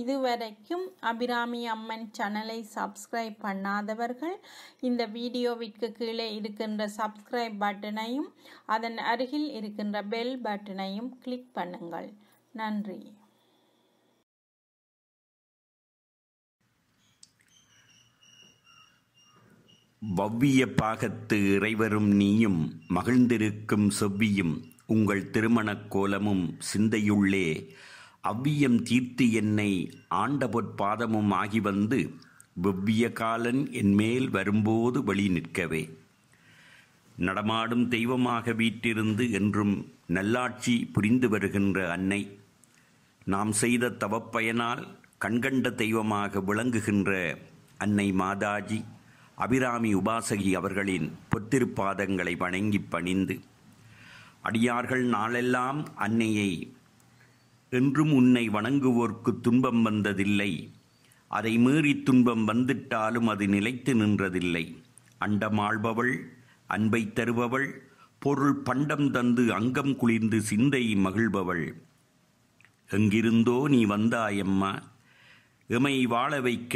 இதுவரைக்கும் அபிராமி அம்மன் சேனலை சப்ஸ்கிரைப் பண்ணாதவர்கள் இந்த வீடியோவிற்கு கீழே இருக்கின்ற சப்ஸ்கிரைப் பட்டனையும் அதன் அருகில் இருக்கின்ற பெல் பட்டனையும் கிளிக் பண்ணுங்கள் நன்றி வவ்விய பாகத்து இறைவரும் நீயும் மகிழ்ந்திருக்கும் செவ்வியும் உங்கள் திருமணக் கோலமும் சிந்தையுள்ளே அவ்வியம் தீர்த்து என்னை ஆண்ட பாதமும் ஆகி வந்து வெவ்விய காலன் என்மேல் வரும்போது வெளி நிற்கவே நடமாடும் தெய்வமாக வீற்றிருந்து என்றும் நல்லாட்சி புரிந்து வருகின்ற அன்னை நாம் செய்த தவப்பயனால் கண்கண்ட தெய்வமாக விளங்குகின்ற அன்னை மாதாஜி அபிராமி உபாசகி அவர்களின் பொத்திருப்பாதங்களை வணங்கி பணிந்து அடியார்கள் நாளெல்லாம் அன்னையை என்றும் உன்னை வணங்குவோர்க்கு துன்பம் வந்ததில்லை அதை மீறி துன்பம் வந்துட்டாலும் அது நிலைத்து நின்றதில்லை அண்டமாழ்பவள் அன்பை தருபவள் பொருள் பண்டம் தந்து அங்கம் குளிர்ந்து சிந்தை மகிழ்பவள் எங்கிருந்தோ நீ வந்தாயம்மா இமை வாழ வைக்க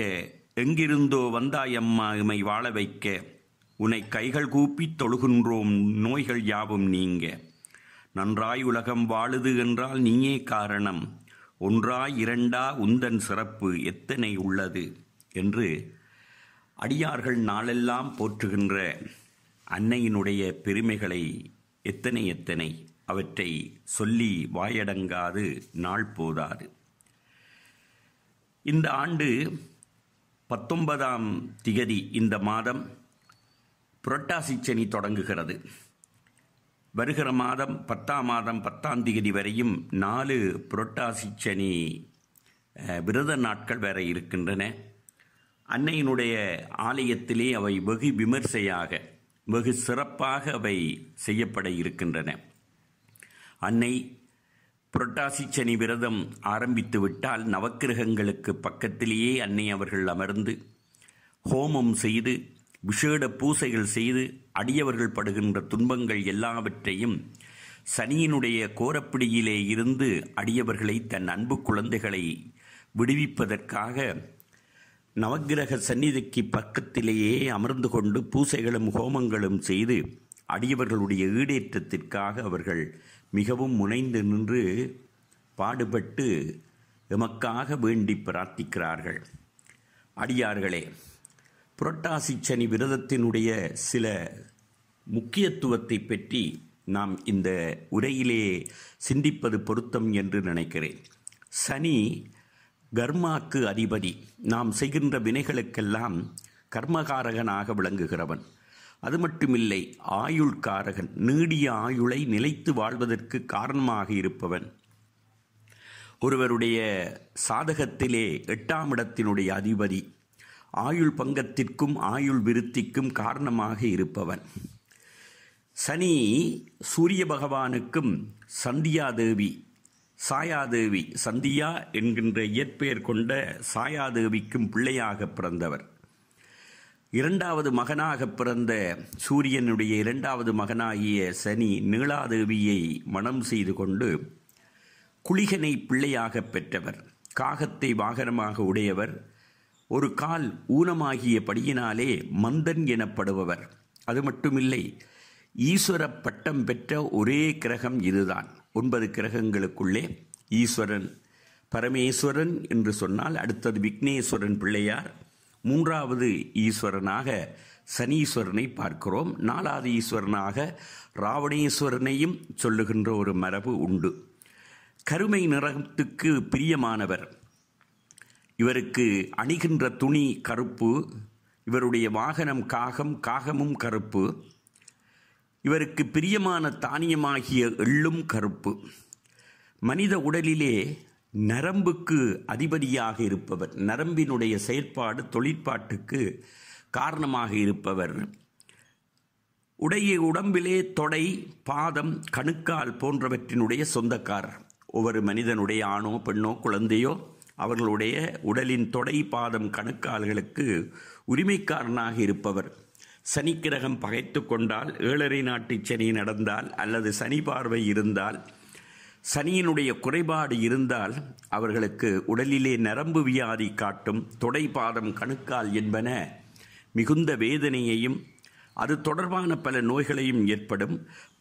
எங்கிருந்தோ வந்தாயம்மா இமை வாழ வைக்க உன்னை கைகள் கூப்பி தொழுகின்றோம் நோய்கள் யாவும் நீங்க நன்றாய் உலகம் வாழுது என்றால் நீயே காரணம் ஒன்றாய் இரண்டா உந்தன் சிறப்பு எத்தனை உள்ளது என்று அடியார்கள் நாளெல்லாம் போற்றுகின்ற அன்னையினுடைய பெருமைகளை எத்தனை எத்தனை அவற்றை சொல்லி வாயடங்காது நாள் போதாது இந்த ஆண்டு பத்தொன்பதாம் திகதி இந்த மாதம் புரட்டாசி சனி தொடங்குகிறது வருகிற மாதம் பத்தாம் மாதம் பத்தாம் தேதி வரையும் நாலு புரட்டாசி சனி விரத நாட்கள் வேற இருக்கின்றன அன்னையினுடைய ஆலயத்திலே அவை வெகு விமர்சையாக வெகு சிறப்பாக அவை செய்யப்பட இருக்கின்றன அன்னை புரட்டாசி சனி விரதம் ஆரம்பித்து விட்டால் நவக்கிரகங்களுக்கு பக்கத்திலேயே அன்னை அவர்கள் அமர்ந்து ஹோமம் செய்து விஷேட பூசைகள் செய்து அடியவர்கள் படுகின்ற துன்பங்கள் எல்லாவற்றையும் சனியினுடைய கோரப்பிடியிலே இருந்து அடியவர்களை தன் அன்பு குழந்தைகளை விடுவிப்பதற்காக நவக்கிரக சந்நிதிக்கு பக்கத்திலேயே அமர்ந்து கொண்டு பூசைகளும் ஹோமங்களும் செய்து அடியவர்களுடைய ஈடேற்றத்திற்காக அவர்கள் மிகவும் முனைந்து நின்று பாடுபட்டு எமக்காக வேண்டி பிரார்த்திக்கிறார்கள் அடியார்களே புரட்டாசி சனி விரதத்தினுடைய சில முக்கியத்துவத்தை பற்றி நாம் இந்த உரையிலே சிந்திப்பது பொருத்தம் என்று நினைக்கிறேன் சனி கர்மாக்கு அதிபதி நாம் செய்கின்ற வினைகளுக்கெல்லாம் கர்மகாரகனாக விளங்குகிறவன் அது மட்டுமில்லை ஆயுள் காரகன் நீடிய ஆயுளை நிலைத்து வாழ்வதற்கு காரணமாக இருப்பவன் ஒருவருடைய சாதகத்திலே எட்டாம் இடத்தினுடைய அதிபதி ஆயுள் பங்கத்திற்கும் ஆயுள் விருத்திக்கும் காரணமாக இருப்பவன் சனி சூரிய பகவானுக்கும் சந்தியாதேவி சாயாதேவி சந்தியா என்கின்ற இயற்பெயர் கொண்ட சாயாதேவிக்கும் பிள்ளையாக பிறந்தவர் இரண்டாவது மகனாக பிறந்த சூரியனுடைய இரண்டாவது மகனாகிய சனி நீளாதேவியை மனம் செய்து கொண்டு குளிகனை பிள்ளையாக பெற்றவர் காகத்தை வாகனமாக உடையவர் ஒரு கால் ஊனமாகிய படியினாலே மந்தன் எனப்படுபவர் அது மட்டுமில்லை ஈஸ்வர பட்டம் பெற்ற ஒரே கிரகம் இதுதான் ஒன்பது கிரகங்களுக்குள்ளே ஈஸ்வரன் பரமேஸ்வரன் என்று சொன்னால் அடுத்தது விக்னேஸ்வரன் பிள்ளையார் மூன்றாவது ஈஸ்வரனாக சனீஸ்வரனை பார்க்கிறோம் நாலாவது ஈஸ்வரனாக ராவணேஸ்வரனையும் சொல்லுகின்ற ஒரு மரபு உண்டு கருமை நிறத்துக்கு பிரியமானவர் இவருக்கு அணிகின்ற துணி கருப்பு இவருடைய வாகனம் காகம் காகமும் கருப்பு இவருக்கு பிரியமான தானியமாகிய எள்ளும் கருப்பு மனித உடலிலே நரம்புக்கு அதிபதியாக இருப்பவர் நரம்பினுடைய செயற்பாடு தொழிற்பாட்டுக்கு காரணமாக இருப்பவர் உடைய உடம்பிலே தொடை பாதம் கணுக்கால் போன்றவற்றினுடைய சொந்தக்காரர் ஒவ்வொரு மனிதனுடைய ஆணோ பெண்ணோ குழந்தையோ அவர்களுடைய உடலின் தொடை பாதம் கணக்கால்களுக்கு உரிமைக்காரனாக இருப்பவர் சனிக்கிரகம் பகைத்து கொண்டால் ஏழரை நாட்டு சனி நடந்தால் அல்லது சனி பார்வை இருந்தால் சனியினுடைய குறைபாடு இருந்தால் அவர்களுக்கு உடலிலே நரம்பு வியாதி காட்டும் தொடைபாதம் கணுக்கால் என்பன மிகுந்த வேதனையையும் அது தொடர்பான பல நோய்களையும் ஏற்படும்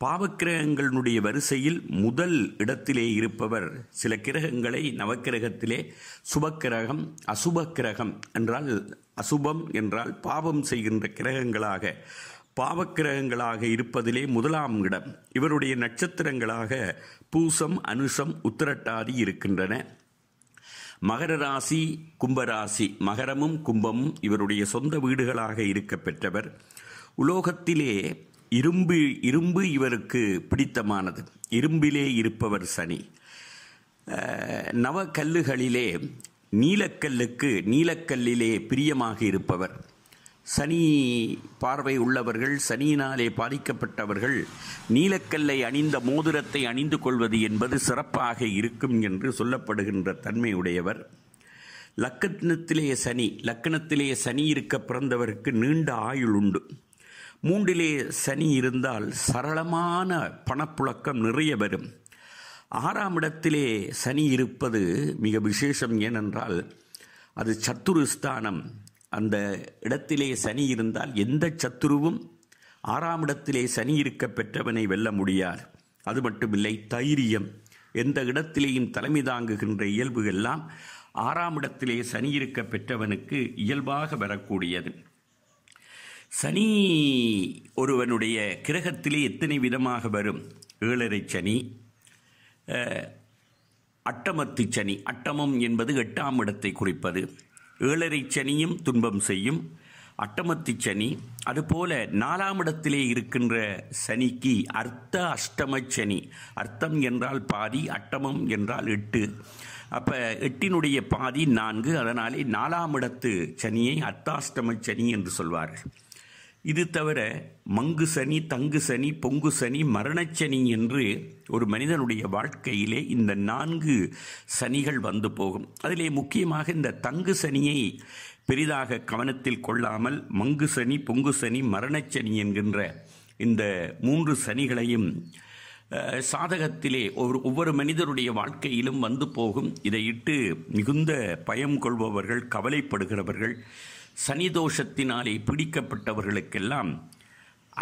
பாவக்கிரகங்களுடைய வரிசையில் முதல் இடத்திலே இருப்பவர் சில கிரகங்களை நவக்கிரகத்திலே சுபக்கிரகம் அசுப கிரகம் என்றால் அசுபம் என்றால் பாவம் செய்கின்ற கிரகங்களாக பாவக்கிரகங்களாக இருப்பதிலே முதலாம் இடம் இவருடைய நட்சத்திரங்களாக பூசம் அனுஷம் உத்திரட்டாதி இருக்கின்றன மகர ராசி கும்பராசி மகரமும் கும்பமும் இவருடைய சொந்த வீடுகளாக இருக்க பெற்றவர் உலோகத்திலே இரும்பு இரும்பு இவருக்கு பிடித்தமானது இரும்பிலே இருப்பவர் சனி நவக்கல்லுகளிலே நீலக்கல்லுக்கு நீலக்கல்லிலே பிரியமாக இருப்பவர் சனி பார்வை உள்ளவர்கள் சனியினாலே பாதிக்கப்பட்டவர்கள் நீலக்கல்லை அணிந்த மோதிரத்தை அணிந்து கொள்வது என்பது சிறப்பாக இருக்கும் என்று சொல்லப்படுகின்ற தன்மையுடையவர் லக்கணத்திலேயே சனி லக்கணத்திலேயே சனி இருக்க பிறந்தவருக்கு நீண்ட ஆயுள் உண்டு மூன்றிலே சனி இருந்தால் சரளமான பணப்புழக்கம் நிறைய வரும் ஆறாம் இடத்திலே சனி இருப்பது மிக விசேஷம் ஏனென்றால் அது சத்துருஸ்தானம் அந்த இடத்திலே சனி இருந்தால் எந்த சத்துருவும் ஆறாம் இடத்திலே சனி இருக்க பெற்றவனை வெல்ல முடியாது அது மட்டுமில்லை தைரியம் எந்த இடத்திலேயும் தலைமை தாங்குகின்ற இயல்பு எல்லாம் ஆறாம் இடத்திலே சனி இருக்க பெற்றவனுக்கு இயல்பாக வரக்கூடியது சனி ஒருவனுடைய கிரகத்திலே எத்தனை விதமாக வரும் ஏழரை சனி அட்டமத்து சனி அட்டமம் என்பது எட்டாம் இடத்தை குறிப்பது ஏழரை சனியும் துன்பம் செய்யும் அட்டமத்து சனி அதுபோல நாலாம் இடத்திலே இருக்கின்ற சனிக்கு அர்த்த அஷ்டம சனி அர்த்தம் என்றால் பாதி அட்டமம் என்றால் எட்டு அப்போ எட்டினுடைய பாதி நான்கு அதனாலே நாலாம் இடத்து சனியை அர்த்தாஷ்டம சனி என்று சொல்வார்கள் இது தவிர மங்கு சனி தங்கு சனி பொங்கு சனி மரணச்சனி என்று ஒரு மனிதனுடைய வாழ்க்கையிலே இந்த நான்கு சனிகள் வந்து போகும் அதிலே முக்கியமாக இந்த தங்கு சனியை பெரிதாக கவனத்தில் கொள்ளாமல் மங்கு சனி பொங்கு சனி மரணச்சனி என்கின்ற இந்த மூன்று சனிகளையும் சாதகத்திலே ஒரு ஒவ்வொரு மனிதருடைய வாழ்க்கையிலும் வந்து போகும் இதையிட்டு மிகுந்த பயம் கொள்பவர்கள் கவலைப்படுகிறவர்கள் சனிதோஷத்தினாலே பிடிக்கப்பட்டவர்களுக்கெல்லாம்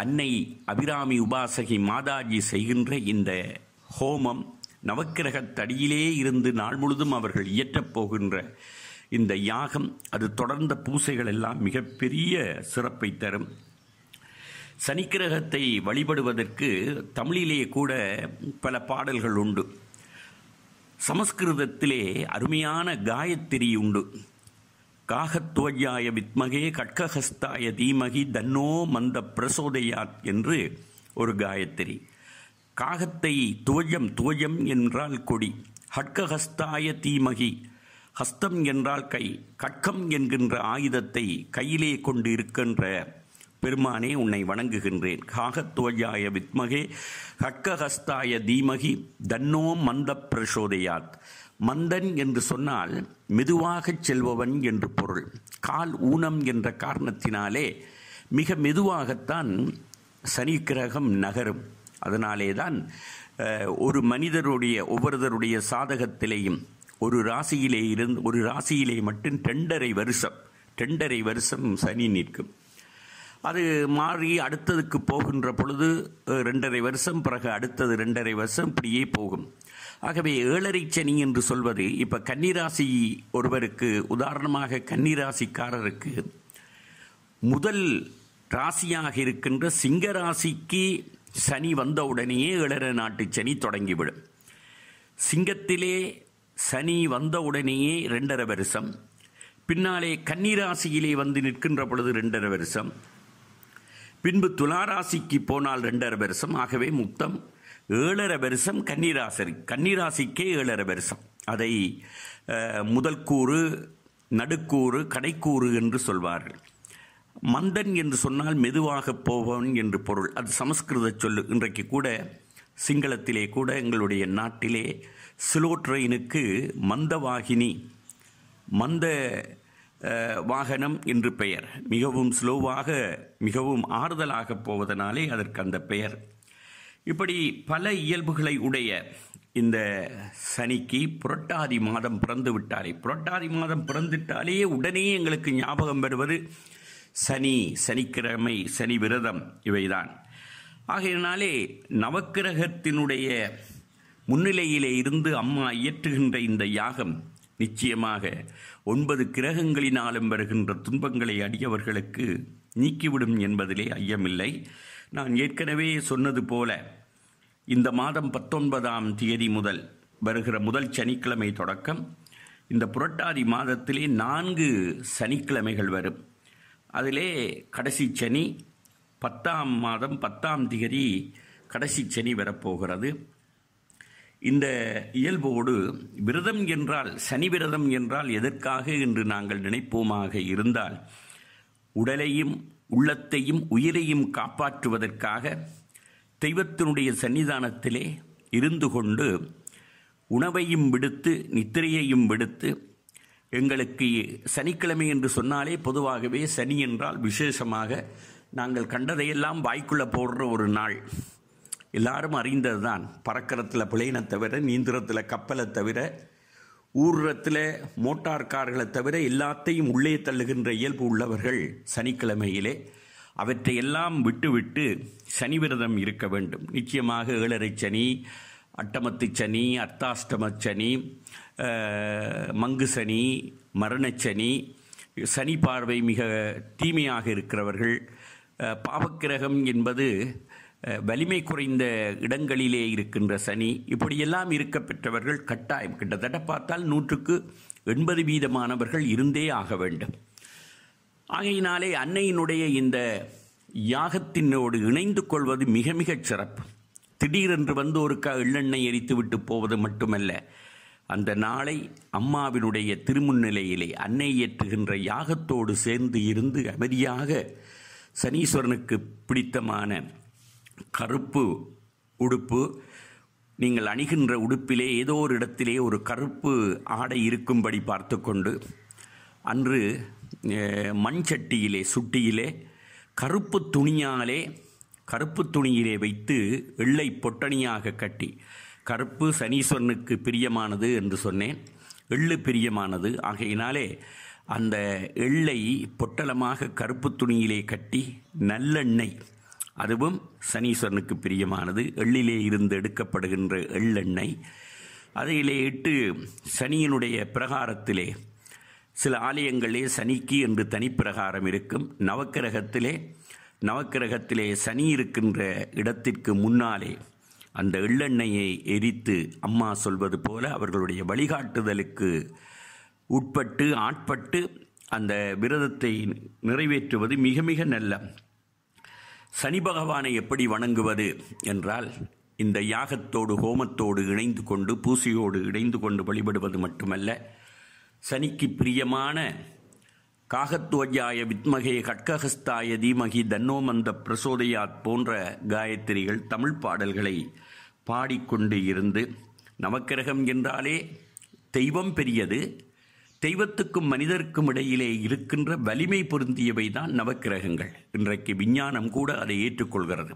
அன்னை அபிராமி உபாசகி மாதாஜி செய்கின்ற இந்த ஹோமம் நவக்கிரகத்தடியிலே இருந்து நாள் முழுதும் அவர்கள் இயற்றப் போகின்ற இந்த யாகம் அது தொடர்ந்த பூசைகள் எல்லாம் மிகப்பெரிய சிறப்பை தரும் சனிக்கிரகத்தை வழிபடுவதற்கு தமிழிலே கூட பல பாடல்கள் உண்டு சமஸ்கிருதத்திலே அருமையான காயத்திரி உண்டு காகத்வஜாய வித்மகே கட்கஹஸ்தாய தீமகி தன்னோ மந்த பிரசோதையாத் என்று ஒரு காயத்ரி காகத்தை துவஜம் துவஜம் என்றால் கொடி ஹட்கஹஸ்தாய தீமகி ஹஸ்தம் என்றால் கை கட்கம் என்கின்ற ஆயுதத்தை கையிலே கொண்டு இருக்கின்ற பெருமானே உன்னை வணங்குகின்றேன் காகத்வஜாய வித்மகே ஹட்கஹஸ்தாய தீமகி தன்னோ மந்த பிரசோதையாத் மந்தன் என்று சொன்னால் மெதுவாகச் செல்பவன் என்று பொருள் கால் ஊனம் என்ற காரணத்தினாலே மிக மெதுவாகத்தான் சனி கிரகம் நகரும் அதனாலே தான் ஒரு மனிதருடைய ஒவ்வொருதருடைய சாதகத்திலேயும் ஒரு ராசியிலே இருந்து ஒரு ராசியிலே மட்டும் டெண்டரை வருஷம் டெண்டரை வருஷம் சனி நிற்கும் அது மாறி அடுத்ததுக்கு போகின்ற பொழுது ரெண்டரை வருஷம் பிறகு அடுத்தது ரெண்டரை வருஷம் இப்படியே போகும் ஆகவே ஏழரை சனி என்று சொல்வது இப்போ கன்னிராசி ஒருவருக்கு உதாரணமாக கன்னிராசிக்காரருக்கு முதல் ராசியாக இருக்கின்ற சிங்க ராசிக்கு சனி வந்தவுடனேயே ஏழரை நாட்டு சனி தொடங்கிவிடும் சிங்கத்திலே சனி வந்தவுடனேயே ரெண்டரை வருஷம் பின்னாலே கன்னிராசியிலே வந்து நிற்கின்ற பொழுது ரெண்டரை வருஷம் பின்பு துளாராசிக்கு போனால் ரெண்டரை வருஷம் ஆகவே மொத்தம் ஏழரை வருஷம் கன்னிராசி கன்னிராசிக்கே ஏழரை வருஷம் அதை முதல் கூறு நடுக்கூறு கடைக்கூறு என்று சொல்வார்கள் மந்தன் என்று சொன்னால் மெதுவாக போவன் என்று பொருள் அது சமஸ்கிருத சொல்லு இன்றைக்கு கூட சிங்களத்திலே கூட எங்களுடைய நாட்டிலே ஸ்லோ ட்ரெயினுக்கு மந்தவாகினி மந்த வாகனம் என்று பெயர் மிகவும் ஸ்லோவாக மிகவும் ஆறுதலாக போவதனாலே அதற்கு அந்த பெயர் இப்படி பல இயல்புகளை உடைய இந்த சனிக்கு புரட்டாதி மாதம் பிறந்து விட்டாலே புரட்டாதி மாதம் பிறந்துட்டாலே உடனே எங்களுக்கு ஞாபகம் வருவது சனி சனிக்கிழமை சனி விரதம் இவைதான் ஆகையினாலே நவக்கிரகத்தினுடைய முன்னிலையிலே இருந்து அம்மா இயற்றுகின்ற இந்த யாகம் நிச்சயமாக ஒன்பது கிரகங்களினாலும் வருகின்ற துன்பங்களை அடியவர்களுக்கு நீக்கிவிடும் என்பதிலே ஐயமில்லை நான் ஏற்கனவே சொன்னது போல இந்த மாதம் பத்தொன்பதாம் தேதி முதல் வருகிற முதல் சனிக்கிழமை தொடக்கம் இந்த புரட்டாதி மாதத்திலே நான்கு சனிக்கிழமைகள் வரும் அதிலே கடைசி சனி பத்தாம் மாதம் பத்தாம் திகதி கடைசி சனி வரப்போகிறது இந்த இயல்போடு விரதம் என்றால் சனி விரதம் என்றால் எதற்காக என்று நாங்கள் நினைப்போமாக இருந்தால் உடலையும் உள்ளத்தையும் உயிரையும் காப்பாற்றுவதற்காக தெய்வத்தினுடைய சன்னிதானத்திலே இருந்து கொண்டு உணவையும் விடுத்து நித்திரையையும் விடுத்து எங்களுக்கு சனிக்கிழமை என்று சொன்னாலே பொதுவாகவே சனி என்றால் விசேஷமாக நாங்கள் கண்டதையெல்லாம் வாய்க்குள்ளே போடுற ஒரு நாள் எல்லாரும் அறிந்தது தான் பறக்கிறத்தில் பிளைனை தவிர நீந்திரத்தில் கப்பலை தவிர ஊர்ரத்தில் மோட்டார் கார்களை தவிர எல்லாத்தையும் உள்ளே தள்ளுகின்ற இயல்பு உள்ளவர்கள் சனிக்கிழமையிலே அவற்றையெல்லாம் விட்டுவிட்டு சனி விரதம் இருக்க வேண்டும் நிச்சயமாக ஏழரை சனி அட்டமத்து சனி அர்த்தாஷ்டம சனி மங்கு சனி மரணச்சனி சனி பார்வை மிக தீமையாக இருக்கிறவர்கள் பாவக்கிரகம் என்பது வலிமை குறைந்த இடங்களிலே இருக்கின்ற சனி இப்படியெல்லாம் இருக்க பெற்றவர்கள் கட்டாயம் கிட்டத்தட்ட பார்த்தால் நூற்றுக்கு எண்பது வீதமானவர்கள் இருந்தே ஆக வேண்டும் ஆகையினாலே அன்னையினுடைய இந்த யாகத்தினோடு இணைந்து கொள்வது மிக மிகச் சிறப்பு திடீரென்று வந்து ஒரு க எள்ளெண்ணெய் விட்டு போவது மட்டுமல்ல அந்த நாளை அம்மாவினுடைய திருமுன்னிலையிலே அன்னை ஏற்றுகின்ற யாகத்தோடு சேர்ந்து இருந்து அமைதியாக சனீஸ்வரனுக்கு பிடித்தமான கருப்பு உடுப்பு நீங்கள் அணிகின்ற உடுப்பிலே ஏதோ ஒரு இடத்திலே ஒரு கருப்பு ஆடை இருக்கும்படி பார்த்து கொண்டு அன்று மண் சட்டியிலே சுட்டியிலே கருப்பு துணியாலே கருப்பு துணியிலே வைத்து எள்ளை பொட்டணியாக கட்டி கருப்பு சனீஸ்வரனுக்கு பிரியமானது என்று சொன்னேன் எள்ளு பிரியமானது ஆகையினாலே அந்த எள்ளை பொட்டலமாக கருப்பு துணியிலே கட்டி நல்லெண்ணெய் அதுவும் சனீஸ்வரனுக்கு பிரியமானது எள்ளிலே இருந்து எடுக்கப்படுகின்ற எள்ளெண்ணெய் அதையிலே இட்டு சனியினுடைய பிரகாரத்திலே சில ஆலயங்களிலே சனிக்கு என்று தனிப்பிரகாரம் இருக்கும் நவக்கிரகத்திலே நவக்கிரகத்திலே சனி இருக்கின்ற இடத்திற்கு முன்னாலே அந்த எள்ளெண்ணெயை எரித்து அம்மா சொல்வது போல அவர்களுடைய வழிகாட்டுதலுக்கு உட்பட்டு ஆட்பட்டு அந்த விரதத்தை நிறைவேற்றுவது மிக மிக நல்ல சனி பகவானை எப்படி வணங்குவது என்றால் இந்த யாகத்தோடு ஹோமத்தோடு இணைந்து கொண்டு பூசையோடு இணைந்து கொண்டு வழிபடுவது மட்டுமல்ல சனிக்கு பிரியமான காகத்துவஜாய வித்மகே கட்கஹஸ்தாய தீமகி தன்னோமந்த பிரசோதயாத் போன்ற காயத்திரிகள் தமிழ் பாடல்களை பாடிக்கொண்டு இருந்து நவக்கிரகம் என்றாலே தெய்வம் பெரியது தெய்வத்துக்கும் மனிதருக்கும் இடையிலே இருக்கின்ற வலிமை பொருந்தியவை தான் நவக்கிரகங்கள் இன்றைக்கு விஞ்ஞானம் கூட அதை ஏற்றுக்கொள்கிறது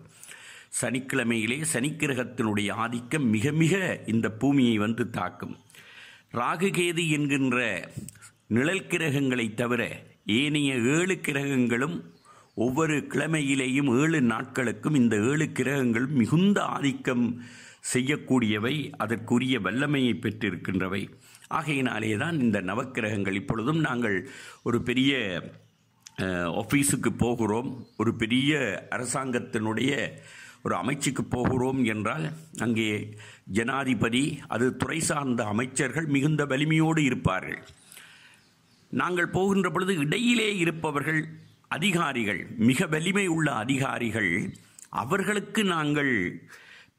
சனிக்கிழமையிலே சனிக்கிரகத்தினுடைய ஆதிக்கம் மிக மிக இந்த பூமியை வந்து தாக்கும் ராகுகேது என்கின்ற நிழல் கிரகங்களை தவிர ஏனைய ஏழு கிரகங்களும் ஒவ்வொரு கிழமையிலேயும் ஏழு நாட்களுக்கும் இந்த ஏழு கிரகங்களும் மிகுந்த ஆதிக்கம் செய்யக்கூடியவை அதற்குரிய வல்லமையை பெற்றிருக்கின்றவை ஆகையினாலே தான் இந்த நவக்கிரகங்கள் இப்பொழுதும் நாங்கள் ஒரு பெரிய ஆஃபீஸுக்கு போகிறோம் ஒரு பெரிய அரசாங்கத்தினுடைய ஒரு அமைச்சுக்கு போகிறோம் என்றால் அங்கே ஜனாதிபதி அது துறை சார்ந்த அமைச்சர்கள் மிகுந்த வலிமையோடு இருப்பார்கள் நாங்கள் போகின்ற பொழுது இடையிலே இருப்பவர்கள் அதிகாரிகள் மிக வலிமை உள்ள அதிகாரிகள் அவர்களுக்கு நாங்கள்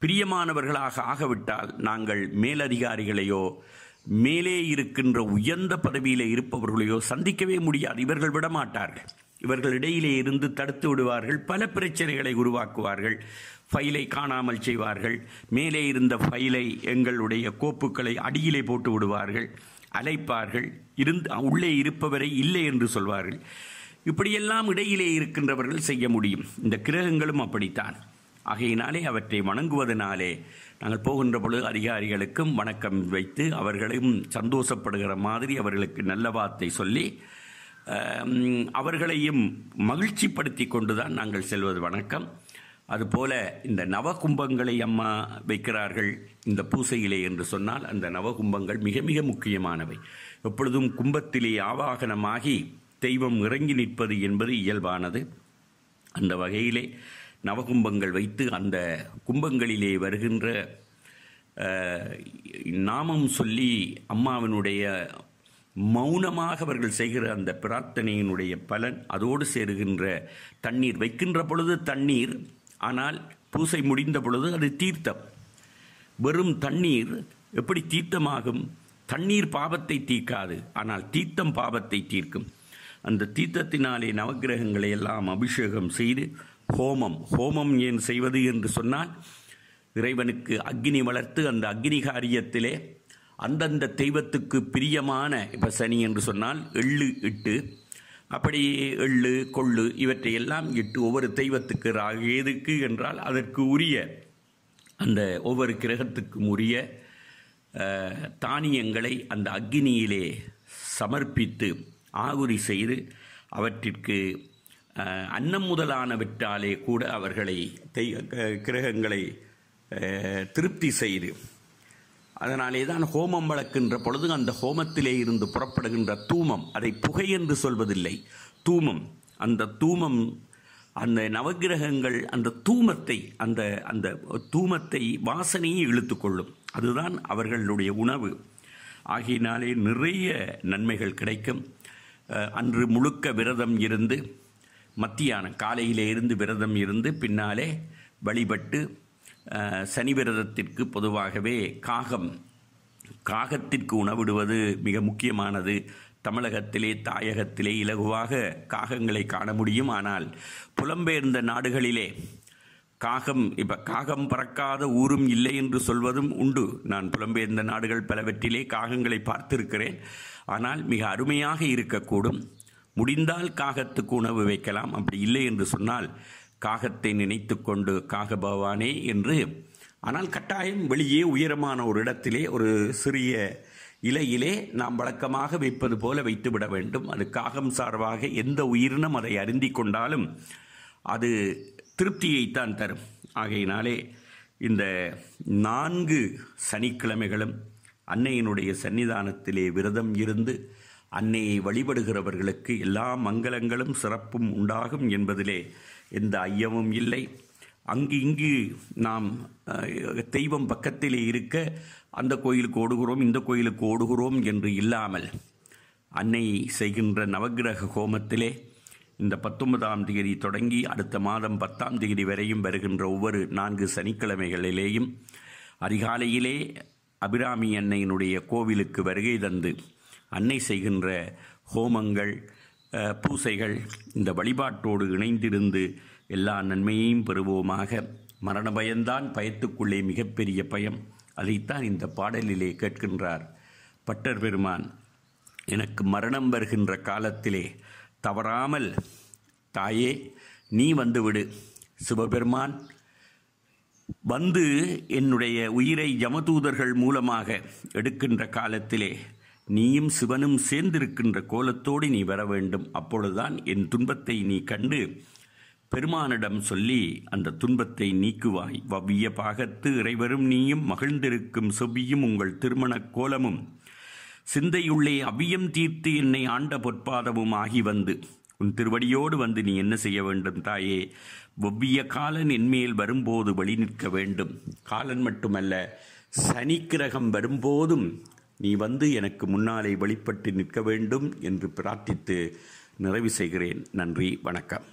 பிரியமானவர்களாக ஆகவிட்டால் நாங்கள் மேலதிகாரிகளையோ மேலே இருக்கின்ற உயர்ந்த பதவியில் இருப்பவர்களையோ சந்திக்கவே முடியாது இவர்கள் விடமாட்டார்கள் இவர்கள் இடையிலே இருந்து தடுத்து விடுவார்கள் பல பிரச்சனைகளை உருவாக்குவார்கள் ஃபைலை காணாமல் செய்வார்கள் மேலே இருந்த ஃபைலை எங்களுடைய கோப்புக்களை அடியிலே போட்டு விடுவார்கள் அலைப்பார்கள் இருந்து உள்ளே இருப்பவரை இல்லை என்று சொல்வார்கள் இப்படியெல்லாம் இடையிலே இருக்கின்றவர்கள் செய்ய முடியும் இந்த கிரகங்களும் அப்படித்தான் ஆகையினாலே அவற்றை வணங்குவதனாலே நாங்கள் போகின்ற பொழுது அதிகாரிகளுக்கும் வணக்கம் வைத்து அவர்களையும் சந்தோஷப்படுகிற மாதிரி அவர்களுக்கு நல்ல வார்த்தை சொல்லி அவர்களையும் மகிழ்ச்சிப்படுத்தி கொண்டு தான் நாங்கள் செல்வது வணக்கம் அதுபோல இந்த நவகும்பங்களை அம்மா வைக்கிறார்கள் இந்த பூசையிலே என்று சொன்னால் அந்த நவகும்பங்கள் மிக மிக முக்கியமானவை எப்பொழுதும் கும்பத்திலே ஆவாகனமாகி தெய்வம் இறங்கி நிற்பது என்பது இயல்பானது அந்த வகையிலே நவகும்பங்கள் வைத்து அந்த கும்பங்களிலே வருகின்ற நாமம் சொல்லி அம்மாவினுடைய மௌனமாக அவர்கள் செய்கிற அந்த பிரார்த்தனையினுடைய பலன் அதோடு சேருகின்ற தண்ணீர் வைக்கின்ற பொழுது தண்ணீர் ஆனால் பூசை முடிந்த பொழுது அது தீர்த்தம் வெறும் தண்ணீர் எப்படி தீர்த்தமாகும் தண்ணீர் பாவத்தை தீர்க்காது ஆனால் தீர்த்தம் பாவத்தை தீர்க்கும் அந்த தீர்த்தத்தினாலே நவகிரகங்களை எல்லாம் அபிஷேகம் செய்து ஹோமம் ஹோமம் ஏன் செய்வது என்று சொன்னால் இறைவனுக்கு அக்னி வளர்த்து அந்த அக்னி காரியத்திலே அந்தந்த தெய்வத்துக்கு பிரியமான இப்போ சனி என்று சொன்னால் எள்ளு இட்டு அப்படி எள்ளு கொள்ளு இவற்றை எல்லாம் இட்டு ஒவ்வொரு தெய்வத்துக்கு ராகேதுக்கு என்றால் அதற்கு உரிய அந்த ஒவ்வொரு கிரகத்துக்கும் உரிய தானியங்களை அந்த அக்னியிலே சமர்ப்பித்து ஆகுரி செய்து அவற்றிற்கு அன்னம் முதலானவற்றாலே கூட அவர்களை கிரகங்களை திருப்தி செய்து அதனாலே தான் ஹோமம் வளர்க்கின்ற பொழுது அந்த ஹோமத்திலே இருந்து புறப்படுகின்ற தூமம் அதை புகை என்று சொல்வதில்லை தூமம் அந்த தூமம் அந்த நவகிரகங்கள் அந்த தூமத்தை அந்த அந்த தூமத்தை வாசனையை இழுத்துக்கொள்ளும் அதுதான் அவர்களுடைய உணவு ஆகியனாலே நிறைய நன்மைகள் கிடைக்கும் அன்று முழுக்க விரதம் இருந்து மத்தியானம் காலையிலே இருந்து விரதம் இருந்து பின்னாலே வழிபட்டு சனி விரதத்திற்கு பொதுவாகவே காகம் காகத்திற்கு உணவிடுவது மிக முக்கியமானது தமிழகத்திலே தாயகத்திலே இலகுவாக காகங்களை காண முடியும் ஆனால் புலம்பெயர்ந்த நாடுகளிலே காகம் இப்போ காகம் பறக்காத ஊரும் இல்லை என்று சொல்வதும் உண்டு நான் புலம்பெயர்ந்த நாடுகள் பலவற்றிலே காகங்களை பார்த்திருக்கிறேன் ஆனால் மிக அருமையாக இருக்கக்கூடும் முடிந்தால் காகத்துக்கு உணவு வைக்கலாம் அப்படி இல்லை என்று சொன்னால் காகத்தை நினைத்து கொண்டு காக பவானே என்று ஆனால் கட்டாயம் வெளியே உயரமான ஒரு இடத்திலே ஒரு சிறிய இலையிலே நாம் வழக்கமாக வைப்பது போல வைத்துவிட வேண்டும் அது காகம் சார்பாக எந்த உயிரினம் அதை அருந்தி கொண்டாலும் அது திருப்தியைத்தான் தரும் ஆகையினாலே இந்த நான்கு சனிக்கிழமைகளும் அன்னையினுடைய சன்னிதானத்திலே விரதம் இருந்து அன்னையை வழிபடுகிறவர்களுக்கு எல்லா மங்களங்களும் சிறப்பும் உண்டாகும் என்பதிலே எந்த ஐயமும் இல்லை அங்கு இங்கு நாம் தெய்வம் பக்கத்திலே இருக்க அந்த கோயிலுக்கு ஓடுகிறோம் இந்த கோயிலுக்கு ஓடுகிறோம் என்று இல்லாமல் அன்னை செய்கின்ற நவகிரக ஹோமத்திலே இந்த பத்தொன்பதாம் தேதி தொடங்கி அடுத்த மாதம் பத்தாம் தேதி வரையும் வருகின்ற ஒவ்வொரு நான்கு சனிக்கிழமைகளிலேயும் அதிகாலையிலே அபிராமி அன்னையினுடைய கோவிலுக்கு வருகை தந்து அன்னை செய்கின்ற ஹோமங்கள் பூசைகள் இந்த வழிபாட்டோடு இணைந்திருந்து எல்லா நன்மையையும் பெறுவோமாக மரண பயம்தான் பயத்துக்குள்ளே மிகப்பெரிய பயம் அதைத்தான் இந்த பாடலிலே கேட்கின்றார் பட்டர் பெருமான் எனக்கு மரணம் வருகின்ற காலத்திலே தவறாமல் தாயே நீ வந்துவிடு சிவபெருமான் வந்து என்னுடைய உயிரை ஜமதூதர்கள் மூலமாக எடுக்கின்ற காலத்திலே நீயும் சிவனும் சேர்ந்திருக்கின்ற கோலத்தோடு நீ வர வேண்டும் அப்பொழுதுதான் என் துன்பத்தை நீ கண்டு பெருமானிடம் சொல்லி அந்த துன்பத்தை நீக்குவாய் வவ்விய பாகத்து இறைவரும் நீயும் மகிழ்ந்திருக்கும் செவ்வியும் உங்கள் திருமணக் கோலமும் சிந்தையுள்ளே அவ்வியம் தீர்த்து என்னை ஆண்ட பொற்பாதமும் ஆகி வந்து உன் திருவடியோடு வந்து நீ என்ன செய்ய வேண்டும் தாயே ஒவ்விய காலன் என்மேல் வரும்போது வழி நிற்க வேண்டும் காலன் மட்டுமல்ல சனி கிரகம் வரும்போதும் நீ வந்து எனக்கு முன்னாலே வெளிப்பட்டு நிற்க வேண்டும் என்று பிரார்த்தித்து நிறைவு செய்கிறேன் நன்றி வணக்கம்